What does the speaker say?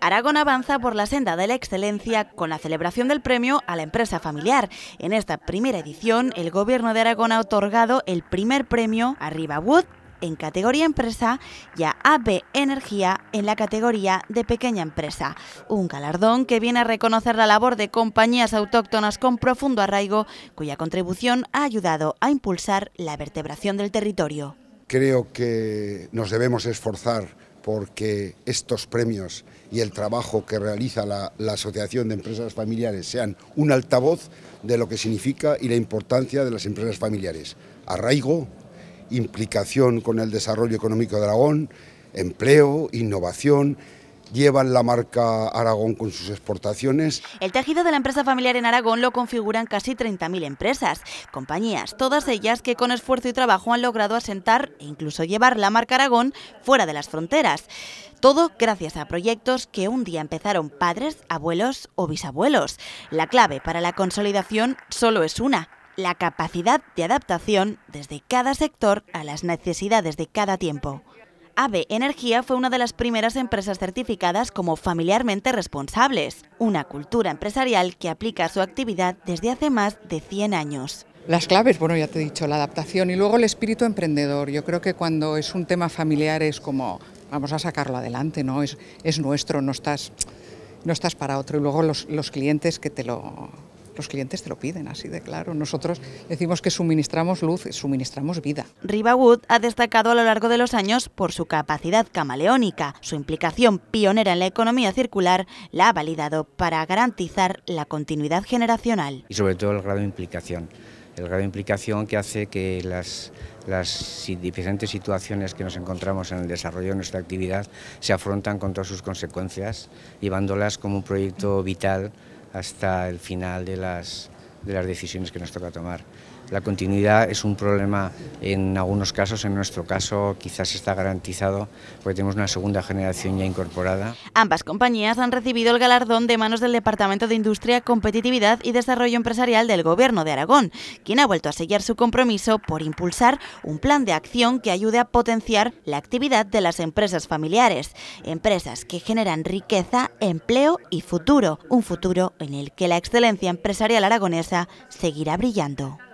Aragón avanza por la senda de la excelencia con la celebración del premio a la empresa familiar. En esta primera edición, el Gobierno de Aragón ha otorgado el primer premio a Wood en categoría empresa y a AB Energía en la categoría de pequeña empresa. Un galardón que viene a reconocer la labor de compañías autóctonas con profundo arraigo, cuya contribución ha ayudado a impulsar la vertebración del territorio. Creo que nos debemos esforzar porque estos premios y el trabajo que realiza la, Asociación de Empresas Familiares sean un altavoz de lo que significa y la importancia de las empresas familiares. Arraigo, implicación con el desarrollo económico de Aragón, empleo, innovación, llevan la marca Aragón con sus exportaciones. El tejido de la empresa familiar en Aragón lo configuran casi 30.000 empresas, compañías, todas ellas que con esfuerzo y trabajo han logrado asentar e incluso llevar la marca Aragón fuera de las fronteras. Todo gracias a proyectos que un día empezaron padres, abuelos o bisabuelos. La clave para la consolidación solo es una, la capacidad de adaptación desde cada sector a las necesidades de cada tiempo. AVE Energía fue una de las primeras empresas certificadas como familiarmente responsables, una cultura empresarial que aplica su actividad desde hace más de 100 años. Las claves, bueno, ya te he dicho, la adaptación y luego el espíritu emprendedor. Yo creo que cuando es un tema familiar es como, vamos a sacarlo adelante, ¿no? Es, nuestro, no estás, para otro. Y luego los clientes que te lo los clientes te lo piden, así de claro. Nosotros decimos que suministramos luz, suministramos vida. Riva ha destacado a lo largo de los años por su capacidad camaleónica. Su implicación pionera en la economía circular la ha validado para garantizar la continuidad generacional. Y sobre todo el grado de implicación. El grado de implicación que hace que las las diferentes situaciones que nos encontramos en el desarrollo de nuestra actividad se afrontan con todas sus consecuencias, llevándolas como un proyecto vital hasta el final de las, de las decisiones que nos toca tomar. La continuidad es un problema en algunos casos, en nuestro caso quizás está garantizado porque tenemos una segunda generación ya incorporada. Ambas compañías han recibido el galardón de manos del Departamento de Industria, Competitividad y Desarrollo Empresarial del Gobierno de Aragón, quien ha vuelto a sellar su compromiso por impulsar un plan de acción que ayude a potenciar la actividad de las empresas familiares, empresas que generan riqueza, empleo y futuro, un futuro en el que la excelencia empresarial aragonesa seguirá brillando.